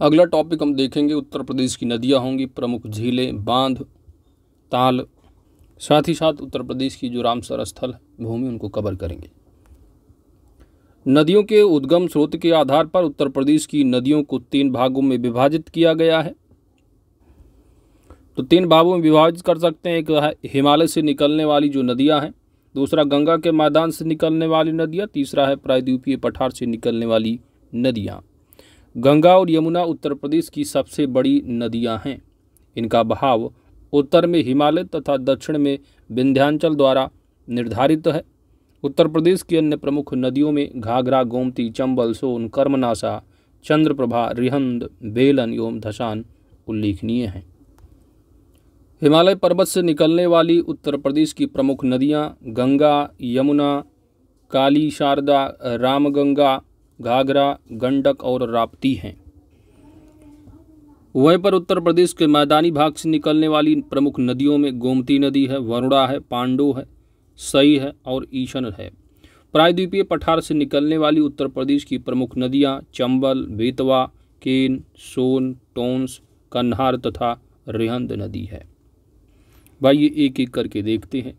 अगला टॉपिक हम देखेंगे उत्तर प्रदेश की नदियाँ होंगी प्रमुख झीलें बांध ताल साथ ही साथ उत्तर प्रदेश की जो रामसर स्थल भूमि उनको कवर करेंगे नदियों के उद्गम स्रोत के आधार पर उत्तर प्रदेश की नदियों को तीन भागों में विभाजित किया गया है तो तीन भागों में विभाजित कर सकते हैं एक हिमालय से निकलने वाली जो नदियां हैं दूसरा गंगा के मैदान से निकलने वाली नदियां तीसरा है प्रायद्वीपीय पठार से निकलने वाली नदियां गंगा और यमुना उत्तर प्रदेश की सबसे बड़ी नदियां हैं इनका बहाव उत्तर में हिमालय तथा दक्षिण में विंध्यांचल द्वारा निर्धारित है उत्तर प्रदेश की अन्य प्रमुख नदियों में घाघरा गोमती चंबल सोन कर्मनाशा चंद्रप्रभा रिहंद बेलन एवं धसान उल्लेखनीय हैं हिमालय पर्वत से निकलने वाली उत्तर प्रदेश की प्रमुख नदियाँ गंगा यमुना काली शारदा रामगंगा घाघरा गंडक और राप्ती हैं वहीं पर उत्तर प्रदेश के मैदानी भाग से निकलने वाली प्रमुख नदियों में गोमती नदी है वरुणा है पांडो है सई है और ईशन है प्रायद्वीपीय पठार से निकलने वाली उत्तर प्रदेश की प्रमुख नदियां चंबल बेतवा केन सोन टोंस कन्हार तथा रेहंद नदी है भाई ये एक एक करके देखते हैं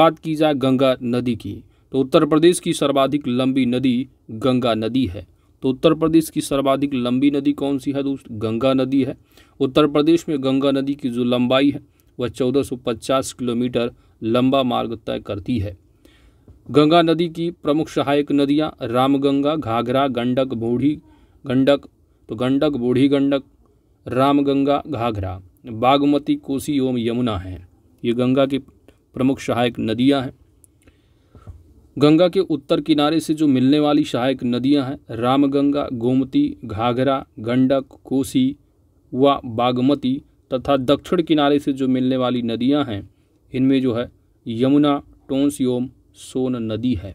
बात की जाए गंगा नदी की तो उत्तर प्रदेश की सर्वाधिक लंबी नदी गंगा नदी है तो उत्तर प्रदेश की सर्वाधिक लंबी नदी कौन सी है दोस्त गंगा नदी है उत्तर प्रदेश में गंगा नदी की जो लंबाई है वह 1450 किलोमीटर लंबा मार्ग तय करती है गंगा नदी की प्रमुख सहायक नदियाँ रामगंगा घाघरा गंडक बूढ़ी गंडक तो गंडक बूढ़ी गंडक रामगंगा घाघरा बागमती कोसी एवं यमुना हैं ये गंगा की प्रमुख सहायक नदियाँ हैं गंगा के उत्तर किनारे से जो मिलने वाली सहायक नदियां हैं रामगंगा गोमती घाघरा गंडक कोसी व बागमती तथा दक्षिण किनारे से जो मिलने वाली नदियां हैं इनमें जो है यमुना टोंस योम सोन नदी है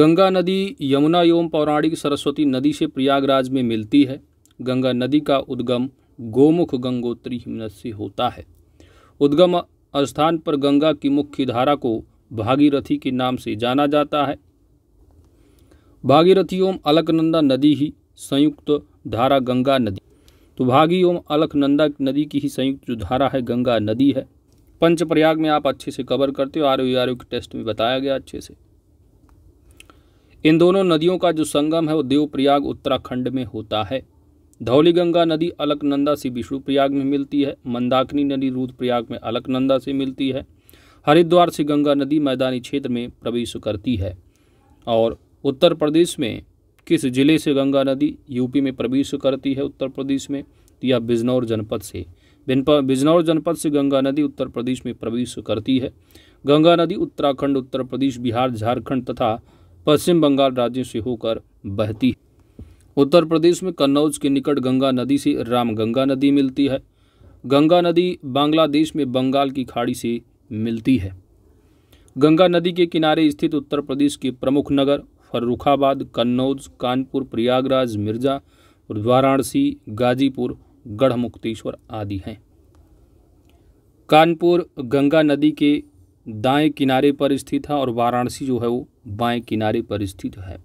गंगा नदी यमुना योम पौराणिक सरस्वती नदी से प्रयागराज में मिलती है गंगा नदी का उद्गम गोमुख गंगोत्री हिमनद से होता है उद्गम स्थान पर गंगा की मुख्य धारा को भागीरथी के नाम से जाना जाता है भागीरथी ओम अलकनंदा नदी ही संयुक्त धारा गंगा नदी तो भागी ओम अलकनंदा नदी की ही संयुक्त जो धारा है गंगा नदी है पंचप्रयाग में आप अच्छे से कवर करते हो आर ओ के टेस्ट में बताया गया अच्छे से इन दोनों नदियों का जो संगम है वो देवप्रयाग उत्तराखंड में होता है धौली गंगा नदी अलकनंदा से विष्णुप्रयाग में मिलती है मंदाकिनी नदी रुद्रप्रयाग में अलकनंदा से मिलती है हरिद्वार से गंगा नदी मैदानी क्षेत्र में प्रवेश करती है और उत्तर प्रदेश में किस जिले से गंगा नदी यूपी में प्रवेश करती है उत्तर प्रदेश में तो या बिजनौर जनपद से बिजनौर जनपद से गंगा नदी उत्तर प्रदेश में प्रवेश करती है गंगा नदी उत्तराखंड उत्तर प्रदेश बिहार झारखंड तथा पश्चिम बंगाल राज्यों से होकर बहती है उत्तर प्रदेश में कन्नौज के निकट गंगा नदी से रामगंगा नदी मिलती है गंगा नदी बांग्लादेश में बंगाल की खाड़ी से मिलती है गंगा नदी के किनारे स्थित उत्तर प्रदेश के प्रमुख नगर फर्रुखाबाद कन्नौज कानपुर प्रयागराज मिर्जा वाराणसी गाजीपुर गढ़मुक्तेश्वर आदि हैं कानपुर गंगा नदी के दाएं किनारे पर स्थित है और वाराणसी जो है वो बाएं किनारे पर स्थित है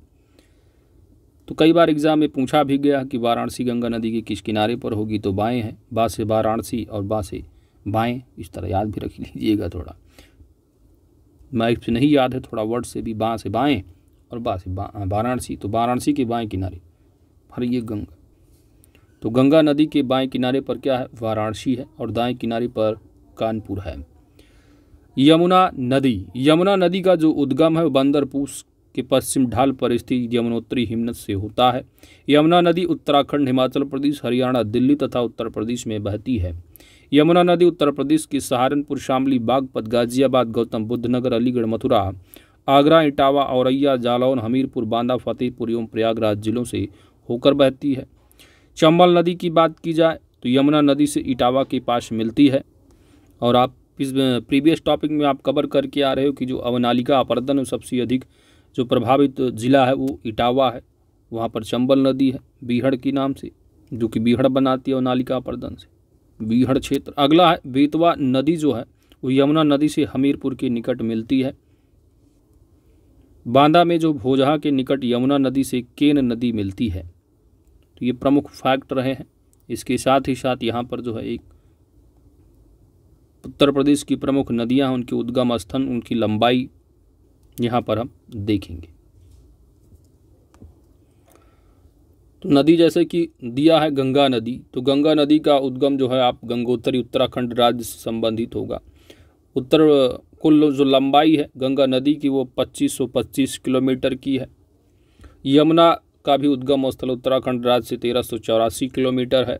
तो कई बार एग्ज़ाम में पूछा भी गया कि वाराणसी गंगा नदी के किस किनारे पर होगी तो बाएं है बा से वाराणसी और बा से बाएं इस तरह याद भी रख लीजिएगा थोड़ा माइक से नहीं याद है थोड़ा वर्ड से भी बाँ से बाएं और बाँ से वाराणसी तो वाराणसी के बाएं किनारे हर ये गंगा तो गंगा नदी के बाएं किनारे पर क्या है वाराणसी है और दाएं किनारे पर कानपुर है यमुना नदी यमुना नदी का जो उद्गम है बंदरपूस के पश्चिम ढाल पर स्थित यमुनोत्तरी हिमनद से होता है यमुना नदी उत्तराखंड हिमाचल प्रदेश हरियाणा दिल्ली तथा उत्तर प्रदेश में बहती है यमुना नदी उत्तर प्रदेश की सहारनपुर शामली बागपत गाजियाबाद गौतम बुद्ध नगर अलीगढ़ मथुरा आगरा इटावा औरैया जालौन हमीरपुर बांदा फतेहपुर एवं प्रयागराज जिलों से होकर बहती है चंबल नदी की बात की जाए तो यमुना नदी से इटावा के पास मिलती है और आप इस प्रीवियस टॉपिक में आप कवर करके आ रहे हो कि जो अवनालिका अपर्दन सबसे अधिक जो प्रभावित जिला है वो इटावा है वहाँ पर चंबल नदी है बीहड़ के नाम से जो कि बीहड़ बनाती है अवनालिका अपर्दन से बीहड़ क्षेत्र अगला है बेतवा नदी जो है वो यमुना नदी से हमीरपुर के निकट मिलती है बांदा में जो भोजहा के निकट यमुना नदी से केन नदी मिलती है तो ये प्रमुख फैक्ट रहे हैं इसके साथ ही साथ यहाँ पर जो है एक उत्तर प्रदेश की प्रमुख नदियाँ हैं उनके उद्गम स्थल उनकी लंबाई यहाँ पर हम देखेंगे तो नदी जैसे कि दिया है गंगा नदी तो गंगा नदी का उद्गम जो है आप गंगोत्तरी उत्तराखंड राज्य से संबंधित होगा उत्तर कुल जो लंबाई है गंगा नदी की वो 2525 किलोमीटर की है यमुना का भी उद्गम स्थल उत्तराखंड राज्य से तेरह किलोमीटर है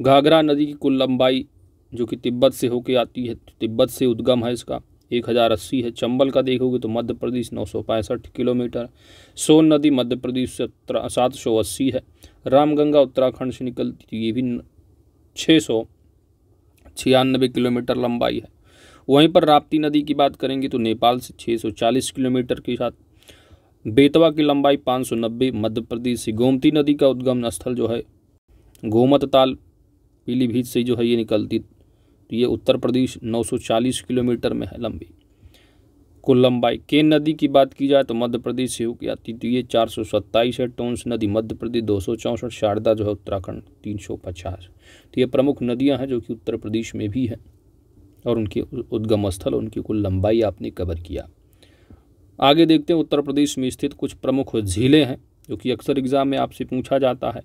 घाघरा नदी की कुल लंबाई जो कि तिब्बत से होके आती है तो तिब्बत से उद्गम है इसका एक हज़ार अस्सी है चंबल का देखोगे तो मध्य प्रदेश नौ सौ पैंसठ किलोमीटर सोन नदी मध्य प्रदेश से सात सौ अस्सी है रामगंगा उत्तराखंड से निकलती थी तो ये भी छः सौ छियानबे किलोमीटर लंबाई है वहीं पर राप्ती नदी की बात करेंगे तो नेपाल से छः सौ चालीस किलोमीटर के साथ बेतवा की लंबाई पाँच सौ नब्बे मध्य प्रदेश से गोमती नदी का उद्गम स्थल जो है गोमत ताल पीलीभीत से जो है ये निकलती ये उत्तर प्रदेश 940 किलोमीटर में है लंबी कुल लंबाई केन नदी की बात की जाए तो मध्य प्रदेश से होकर आती तो ये चार सौ है टोंस नदी मध्य प्रदेश दो सौ शारदा जो है उत्तराखंड तीन सौ पचास तो ये प्रमुख नदियां हैं जो कि उत्तर प्रदेश में भी हैं और उनके उद्गम स्थल उनकी कुल लंबाई आपने कवर किया आगे देखते हैं उत्तर प्रदेश में स्थित कुछ प्रमुख झीलें हैं जो कि अक्सर एग्जाम में आपसे पूछा जाता है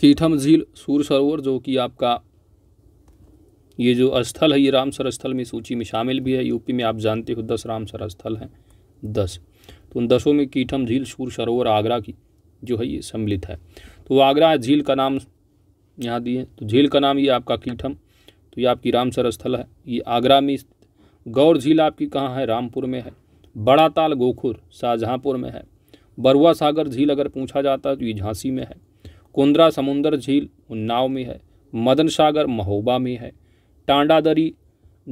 कीठम झील सूर सरोवर जो कि आपका ये जो स्थल है ये रामसर स्थल में सूची में शामिल भी है यूपी में आप जानते हो दस रामसर स्थल हैं दस तो उन दसों में कीठम झील सूर सरोवर आगरा की जो है ये सम्मिलित है तो आगरा झील का नाम यहाँ दिए तो झील का नाम ये आपका कीठम तो ये आपकी रामसर स्थल है ये आगरा में गौर झील आपकी कहाँ है रामपुर में है बड़ा ताल गोखुर शाहजहाँपुर में है बरुआ सागर झील अगर पूछा जाता है तो ये झांसी में है कुंद्रा समुंदर झील उन्नाव में है मदन सागर महोबा में है टांडादरी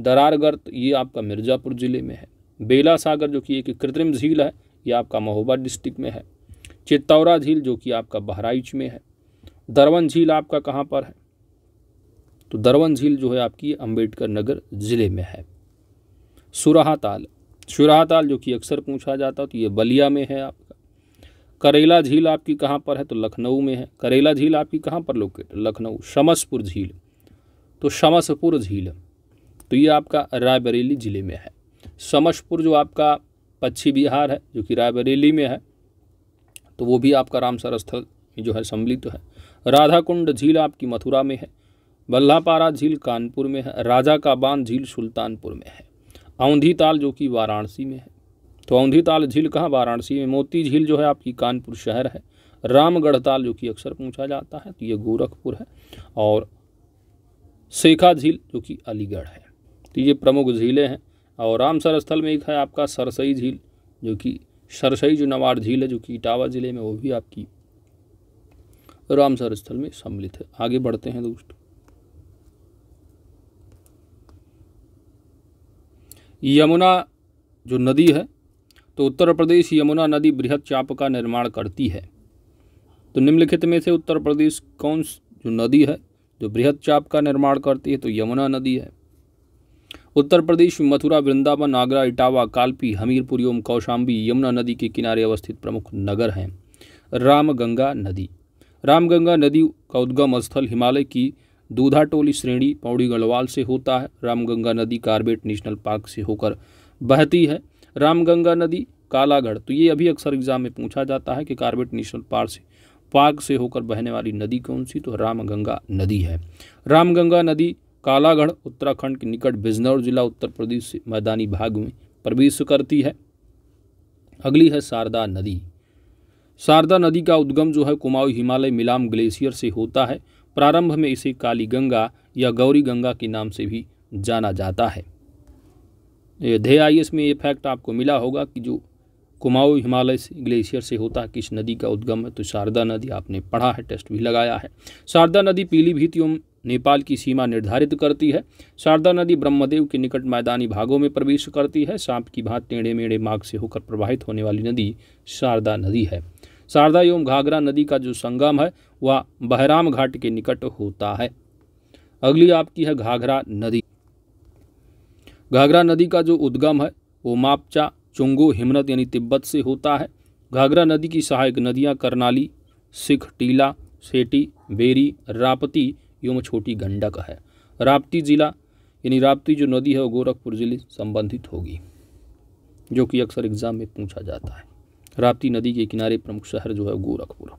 दरारगर्त ये आपका मिर्ज़ापुर ज़िले में है बेला सागर जो कि एक कृत्रिम झील है ये आपका महोबा डिस्ट्रिक्ट में है चित्तौरा झील जो कि आपका बहराइच में है दरवन झील आपका कहाँ पर है तो दरवन झील जो है आपकी अम्बेडकर नगर ज़िले में है सुराहाताल सुराहाताल जो कि अक्सर पूछा जाता है तो ये बलिया में है आपका करेला झील आपकी कहाँ पर है तो लखनऊ में है करेला झील आपकी कहाँ पर लोकेट लखनऊ शमसपुर झील तो शमसपुर झील तो ये आपका रायबरेली ज़िले में है समसपुर जो आपका पश्चिम बिहार है जो कि रायबरेली में है तो वो भी आपका रामसर स्थल जो है सम्मिलित तो है राधाकुंड झील आपकी मथुरा में है बल्लापारा झील कानपुर में है राजा का बांध झील सुल्तानपुर में है औंधी ताल जो कि वाराणसी में है तो औंधी ताल झील कहाँ वाराणसी में मोती झील जो है आपकी कानपुर शहर है रामगढ़ ताल जो कि अक्सर पूछा जाता है तो ये गोरखपुर है और सेखा झील जो कि अलीगढ़ है तो ये प्रमुख झीलें हैं और रामसर स्थल में एक है आपका सरसई झील जो कि सरसई जो नवाड़ झील है जो कि इटावा ज़िले में वो भी आपकी रामसर स्थल में सम्मिलित है आगे बढ़ते हैं दोस्त यमुना जो नदी है तो उत्तर प्रदेश यमुना नदी बृहद चाप का निर्माण करती है तो निम्नलिखित में से उत्तर प्रदेश कौन जो नदी है जो बृहद चाप का निर्माण करती है तो यमुना नदी है उत्तर प्रदेश में मथुरा वृंदावन आगरा इटावा कालपी हमीरपुर एवं कौशाम्बी यमुना नदी के किनारे अवस्थित प्रमुख नगर हैं रामगंगा नदी रामगंगा नदी का उद्गम स्थल हिमालय की दूधाटोली श्रेणी पौड़ी गढ़वाल से होता है रामगंगा नदी कार्बेट नेशनल पार्क से होकर बहती है रामगंगा नदी कालागढ़ तो ये अभी अक्सर एग्जाम में पूछा जाता है कि कार्बेट नेशनल पार्क से पाक से होकर बहने वाली नदी कौन सी तो रामगंगा नदी है रामगंगा नदी कालागढ़ उत्तराखंड के निकट बिजनौर जिला उत्तर प्रदेश से मैदानी भाग में प्रवेश करती है अगली है शारदा नदी शारदा नदी का उद्गम जो है कुमाऊ हिमालय मिलाम ग्लेशियर से होता है प्रारंभ में इसे काली गंगा या गौरी गंगा के नाम से भी जाना जाता है ध्यय आई इसमें ये फैक्ट आपको मिला होगा कि जो कुमाऊं हिमालय ग्लेशियर से होता है किस नदी का उद्गम है तो शारदा नदी आपने पढ़ा है टेस्ट भी लगाया है शारदा नदी पीलीभीत एवं नेपाल की सीमा निर्धारित करती है शारदा नदी ब्रह्मदेव के निकट मैदानी भागों में प्रवेश करती है सांप की भात टेढ़े मेढ़े मार्ग से होकर प्रवाहित होने वाली नदी शारदा नदी है शारदा एवं घाघरा नदी का जो संगम है वह बहराम घाट के निकट होता है अगली आपकी है घाघरा नदी घाघरा नदी का जो उद्गम है वो मापचा चुंगो हिमनद यानी तिब्बत से होता है घाघरा नदी की सहायक नदियाँ करनाली सिख टीला सेटी बेरी रापती एवं छोटी गंडक है राप्ती जिला यानी राप्ती जो नदी है वो गोरखपुर जिले संबंधित होगी जो कि अक्सर एग्जाम में पूछा जाता है राप्ती नदी के किनारे प्रमुख शहर जो है गोरखपुर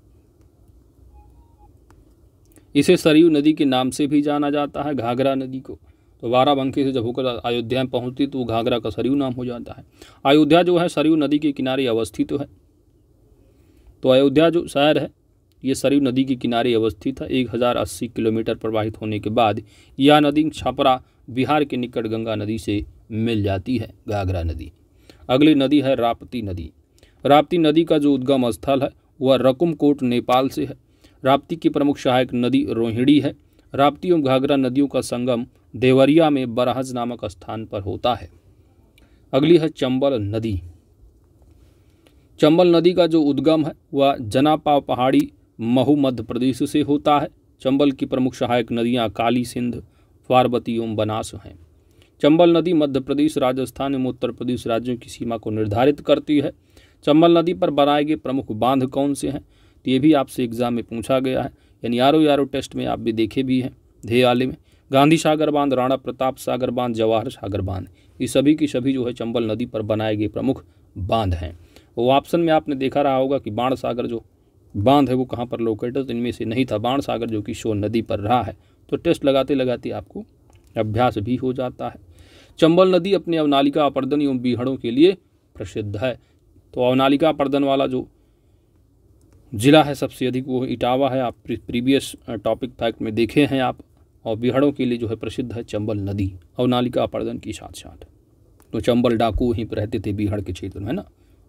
इसे सरयू नदी के नाम से भी जाना जाता है घाघरा नदी को तो बाराबंकी से जब होकर अयोध्या में पहुँचती तो वो घाघरा का सरयू नाम हो जाता है अयोध्या जो है सरयू नदी के किनारे अवस्थित तो है तो अयोध्या जो शहर है ये सरयू नदी के किनारे अवस्थित है एक हज़ार अस्सी किलोमीटर प्रवाहित होने के बाद यह नदी छपरा बिहार के निकट गंगा नदी से मिल जाती है घाघरा नदी अगली नदी है राप्ती नदी राप्ती नदी का जो उद्गम स्थल है वह रकुमकोट नेपाल से है राप्ती की प्रमुख सहायक नदी रोहिणी है राप्ती एवं घाघरा नदियों का संगम देवरिया में बरहज नामक स्थान पर होता है अगली है चंबल नदी चंबल नदी का जो उद्गम है वह जनापाव पहाड़ी महू मध्य प्रदेश से होता है चंबल की प्रमुख सहायक नदियाँ काली सिंध पार्वती एवं बनास हैं चंबल नदी मध्य प्रदेश राजस्थान एवं उत्तर प्रदेश राज्यों की सीमा को निर्धारित करती है चंबल नदी पर बनाए गए प्रमुख बांध कौन से हैं तो ये भी आपसे एग्जाम में पूछा गया है यानी यारो यारो टेस्ट में आप भी देखे भी हैं ध्येय आले में गांधी सागर बांध राणा प्रताप सागर बांध जवाहर सागर बांध ये सभी की सभी जो है चंबल नदी पर बनाए गए प्रमुख बांध हैं वो ऑप्शन में आपने देखा रहा होगा कि बाण सागर जो बांध है वो कहाँ पर लोकेटेड तो इनमें से नहीं था बाण सागर जो कि सोन नदी पर रहा है तो टेस्ट लगाते लगाते आपको अभ्यास भी हो जाता है चंबल नदी अपने अवनालिका अपर्दन एवं बीहड़ों के लिए प्रसिद्ध है तो अवनालिका अपर्दन वाला जो ज़िला है सबसे अधिक वो इटावा है आप प्रीवियस टॉपिक फैक्ट में देखे हैं आप और बिहड़ों के लिए जो है प्रसिद्ध है चंबल नदी और नालिका अपर्दन की साथ साथ तो चंबल डाकू वहीं पर रहते थे बिहड़ के क्षेत्र में है ना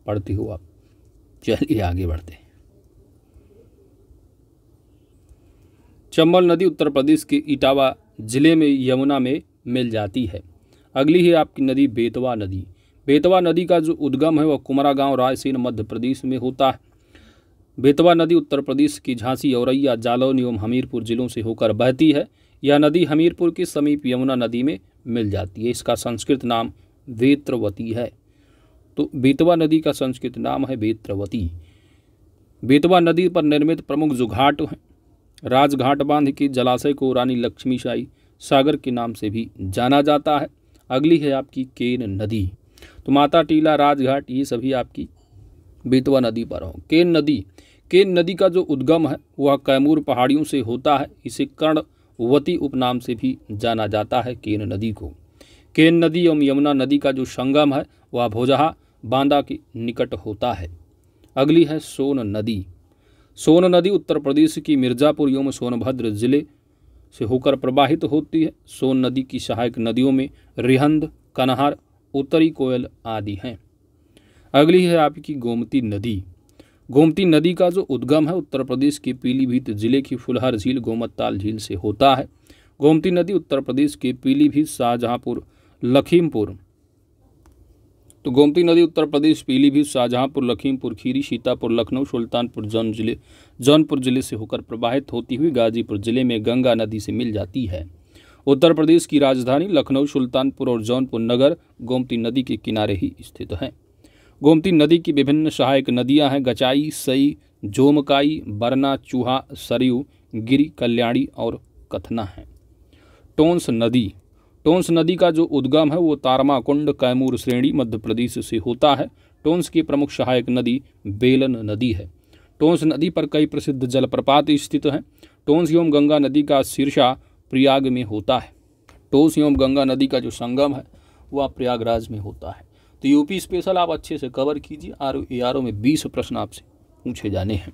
पढ़ते हो आप चलिए आगे बढ़ते हैं चंबल नदी उत्तर प्रदेश के इटावा ज़िले में यमुना में मिल जाती है अगली है आपकी नदी बेतवा नदी बेतवा नदी का जो उद्गम है वह कुमरा गांव रायसेन मध्य प्रदेश में होता है बेतवा नदी उत्तर प्रदेश की झांसी औरैया जालौन एवं हमीरपुर जिलों से होकर बहती है यह नदी हमीरपुर के समीप यमुना नदी में मिल जाती है इसका संस्कृत नाम वेत्रवती है तो बेतवा नदी का संस्कृत नाम है वेत्रवती बेतवा नदी पर निर्मित प्रमुख जो घाट हैं राजघाट बांध के जलाशय को रानी लक्ष्मीशाही सागर के नाम से भी जाना जाता है अगली है आपकी केन नदी तो माता टीला राजघाट ये सभी आपकी बेतवा नदी पर हो केन नदी केन नदी का जो उद्गम है वह कैमूर पहाड़ियों से होता है इसे कर्ण वती उपनाम से भी जाना जाता है केन नदी को केन नदी एवं यमुना नदी का जो संगम है वह भोजहा बांदा के निकट होता है अगली है सोन नदी सोन नदी उत्तर प्रदेश की मिर्ज़ापुर एवं सोनभद्र जिले से होकर प्रवाहित होती है सोन नदी की सहायक नदियों में रिहंद कन्हार उत्तरी कोयल आदि हैं अगली है आपकी गोमती नदी गोमती नदी का जो उद्गम है उत्तर प्रदेश के पीलीभीत जिले की फुलहर झील गोमत्ताल झील से होता है गोमती नदी उत्तर प्रदेश के पीलीभीत शाहजहाँपुर लखीमपुर तो गोमती नदी उत्तर प्रदेश पीलीभीत शाहजहाँपुर लखीमपुर खीरी सीतापुर लखनऊ सुल्तानपुर जौन जिले जौनपुर जिले से होकर प्रवाहित होती हुई गाजीपुर जिले में गंगा नदी से मिल जाती है उत्तर प्रदेश की राजधानी लखनऊ सुल्तानपुर और जौनपुर नगर गोमती नदी के किनारे ही स्थित है गोमती नदी की विभिन्न सहायक नदियां हैं गचाई सई जोमकाई बरना चूहा सरयू गिरी कल्याणी और कथना हैं टोंस नदी टोंस नदी का जो उद्गम है वो तारमाकुंड कैमूर श्रेणी मध्य प्रदेश से होता है टोंस की प्रमुख सहायक नदी बेलन नदी है टोंस नदी पर कई प्रसिद्ध जलप्रपात स्थित हैं टोंस एवं गंगा नदी का शीर्षा प्रयाग में होता है टोंस एवं गंगा नदी का जो संगम है वह प्रयागराज में होता है तो यूपी स्पेशल आप अच्छे से कवर कीजिए आर ए में बीस प्रश्न आपसे पूछे जाने हैं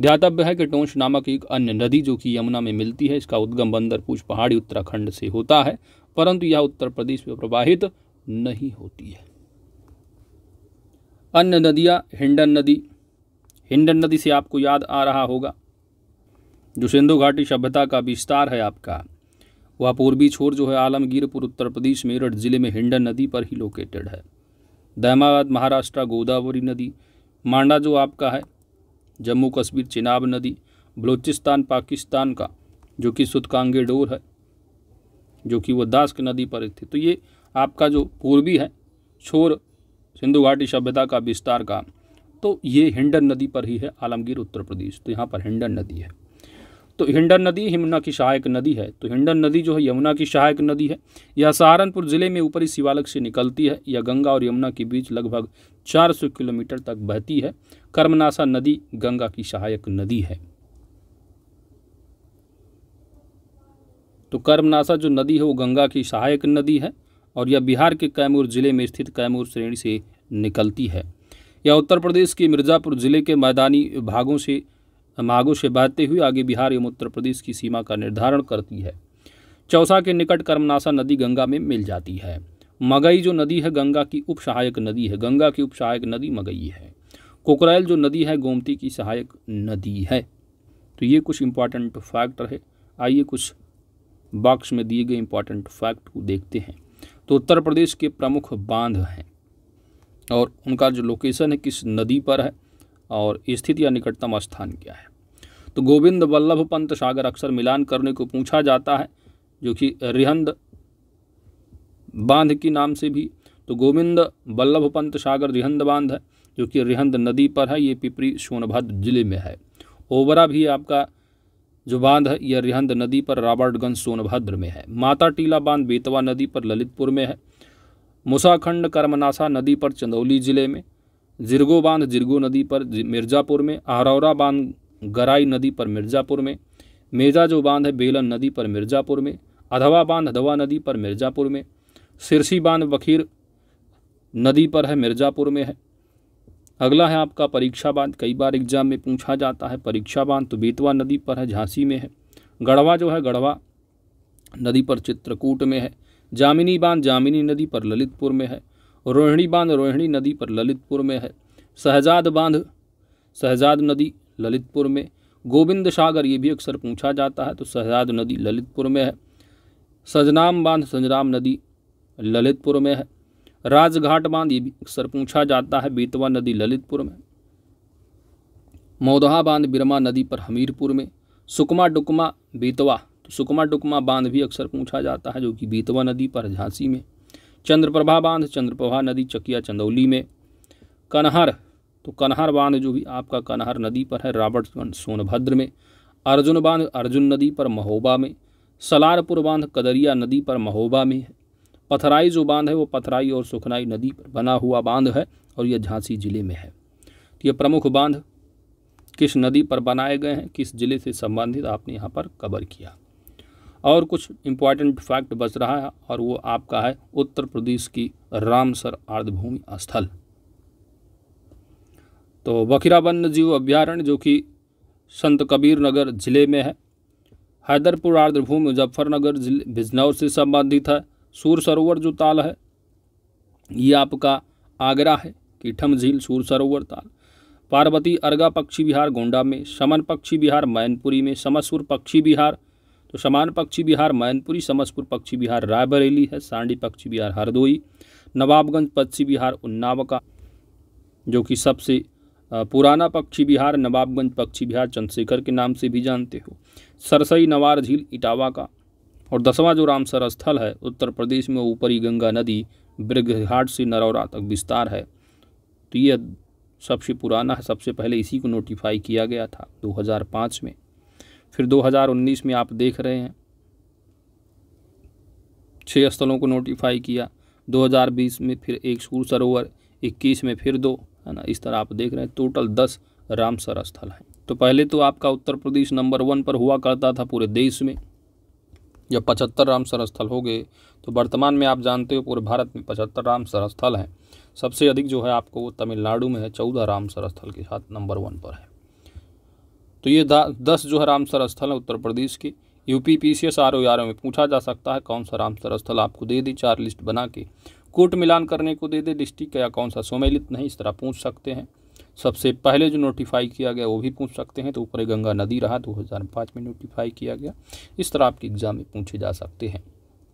ध्यातव्य है कि टोंश नामक एक अन्य नदी जो कि यमुना में मिलती है इसका उद्गम पूछ पहाड़ी उत्तराखंड से होता है परंतु यह उत्तर प्रदेश में प्रवाहित नहीं होती है अन्य नदियाँ हिंडन नदी हिंडन नदी से आपको याद आ रहा होगा जो सिंधु घाटी सभ्यता का विस्तार है आपका वह पूर्वी छोर जो है आलमगीरपुर उत्तर प्रदेश मेरठ जिले में हिंडन नदी पर ही लोकेटेड है दहमाबाद महाराष्ट्र गोदावरी नदी मांडा जो आपका है जम्मू कश्मीर चिनाब नदी बलूचिस्तान पाकिस्तान का जो कि सुतकांगे डोर है जो कि वो दास्क नदी पर स्थित तो ये आपका जो पूर्वी है छोर सिंधु घाटी सभ्यता का विस्तार का तो ये हिंडन नदी पर ही है आलमगीर उत्तर प्रदेश तो यहाँ पर हिंडन नदी है तो हिंडन नदी यमुना की सहायक नदी है तो हिंडन नदी जो है यमुना की सहायक नदी है यह सहारनपुर ज़िले में ऊपरी शिवालक से निकलती है यह गंगा और यमुना के बीच लगभग 400 किलोमीटर तक बहती है कर्मनाशा नदी गंगा की सहायक नदी है तो कर्मनाशा जो नदी है वो गंगा की सहायक नदी है और यह बिहार के कैमूर ज़िले में स्थित कैमूर श्रेणी से निकलती है यह उत्तर प्रदेश के मिर्ज़ापुर ज़िले के मैदानी भागों से हम से बहते हुए आगे बिहार एवं उत्तर प्रदेश की सीमा का निर्धारण करती है चौसा के निकट कर्मनाशा नदी गंगा में मिल जाती है मगई जो नदी है गंगा की उप सहायक नदी है गंगा की उप सहायक नदी मगई है कोकरायल जो नदी है गोमती की सहायक नदी है तो ये कुछ इम्पॉर्टेंट फैक्ट रहे आइए कुछ बॉक्स में दिए गए इम्पॉर्टेंट फैक्ट को देखते हैं तो उत्तर प्रदेश के प्रमुख बांध हैं और उनका जो लोकेशन है किस नदी पर है और स्थित या निकटतम स्थान क्या है तो गोविंद वल्लभ पंत सागर अक्सर मिलान करने को पूछा जाता है जो कि रिहंद बांध के नाम से भी तो गोविंद वल्लभ पंत सागर रिहंद बांध है जो कि रिहंद नदी पर है ये पिपरी सोनभद्र जिले में है ओबरा भी आपका जो बांध है यह रिहंद नदी पर राबर्टगंज सोनभद्र में है माता टीला बांध बेतवा नदी पर ललितपुर में है मुसाखंड कर्मनासा नदी पर चंदौली जिले में जिरगो बांध जिरगो नदी पर मिर्ज़ापुर में आहरौरा बांध गराई नदी पर मिर्ज़ापुर में मेजा जो बांध है बेलन नदी पर मिर्ज़ापुर में अधवा बांध अधवा नदी पर मिर्ज़ापुर में सिरसी बांध बखीर नदी पर है मिर्ज़ापुर में है अगला है आपका परीक्षा बांध कई बार एग्जाम में पूछा जाता है परीक्षा बांध तो बेतवा नदी पर है झांसी में है गढ़वा जो है गढ़वा नदी पर चित्रकूट में है जामिनी बांध जामिनी नदी पर ललितपुर में है रोहिणी बांध रोहिणी नदी पर ललितपुर में है शहजाद बांध शहजाद नदी ललितपुर में गोविंद सागर ये भी अक्सर पूछा जाता है तो शहजाद नदी ललितपुर में है सजनाम बांध सजनाम नदी ललितपुर में है राजघाट बांध ये भी अक्सर पूछा जाता है बेतवा नदी ललितपुर में मौदहा बांध बिरमा नदी पर हमीरपुर में सुकमा डुकमा बेतवा तो सुकमा डुकमा बांध भी अक्सर पूछा जाता है जो कि बेतवा नदी पर झांसी में चंद्रप्रभा बांध चंद्रप्रभा नदी चकिया चंदौली में कन्हर तो कन्हर बांध जो भी आपका कन्हर नदी पर है राबर्टगंज सोनभद्र में अर्जुन बांध अर्जुन नदी पर महोबा में सलारपुर बांध कदरिया नदी पर महोबा में है पथराई जो बांध है वो पथराई और सुखनाई नदी पर बना हुआ बांध है और यह झांसी जिले में है तो ये प्रमुख बांध किस नदी पर बनाए गए हैं किस जिले से संबंधित आपने यहाँ पर कवर किया और कुछ इम्पॉर्टेंट फैक्ट बच रहा है और वो आपका है उत्तर प्रदेश की रामसर आर्धभूमि स्थल तो बखीरा वन्य जीव अभ्यारण्य जो कि संत कबीर नगर जिले में है हैदरपुर आर्द्रभूमि मुजफ्फरनगर जिले बिजनौर से संबंधित है सूर सरोवर जो ताल है ये आपका आगरा है किठम झील सूर सरोवर ताल पार्वती अर्गा पक्षी विहार गोंडा में समन पक्षी विहार मैनपुरी में समसुर पक्षी विहार तो समान पक्षी विहार मैनपुरी समस्तपुर पक्षी विहार रायबरेली है सांडी पक्षी विहार हरदोई नवाबगंज पक्षी विहार उन्नाव का जो कि सबसे पुराना पक्षी विहार नवाबगंज पक्षी विहार चंद्रशेखर के नाम से भी जानते हो सरसई नवार झील इटावा का और दसवां जो रामसर स्थल है उत्तर प्रदेश में ऊपरी गंगा नदी ब्रिगहाट से नरौरा तक विस्तार है तो यह सबसे पुराना है सबसे पहले इसी को नोटिफाई किया गया था 2005 में फिर 2019 में आप देख रहे हैं छः स्थलों को नोटिफाई किया 2020 में फिर एक सूर सरोवर 21 में फिर दो है ना इस तरह आप देख रहे हैं टोटल दस रामसर स्थल हैं तो पहले तो आपका उत्तर प्रदेश नंबर वन पर हुआ करता था पूरे देश में जब पचहत्तर रामसर स्थल हो गए तो वर्तमान में आप जानते हो पूरे भारत में पचहत्तर रामसर स्थल हैं सबसे अधिक जो है आपको वो तमिलनाडु में है चौदह रामसर स्थल के साथ नंबर वन पर है तो ये दस जो है रामसर स्थल है उत्तर प्रदेश के UP P C S R O R में पूछा जा सकता है कौन सा रामसर स्थल आपको दे दी चार लिस्ट बना के कोट मिलान करने को दे दे डिस्ट्रिक्ट या कौन सा सम्मिलित नहीं इस तरह पूछ सकते हैं सबसे पहले जो नोटिफाई किया गया वो भी पूछ सकते हैं तो ऊपर गंगा नदी रहा 2005 में नोटिफाई किया गया इस तरह आपके एग्जाम में पूछे जा सकते हैं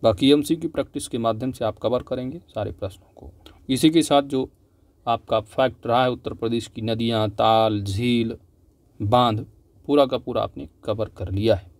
बाकी एम की प्रैक्टिस के माध्यम से आप कवर करेंगे सारे प्रश्नों को इसी के साथ जो आपका फैक्ट रहा है उत्तर प्रदेश की नदियाँ ताल झील बांध पूरा का पूरा आपने कवर कर लिया है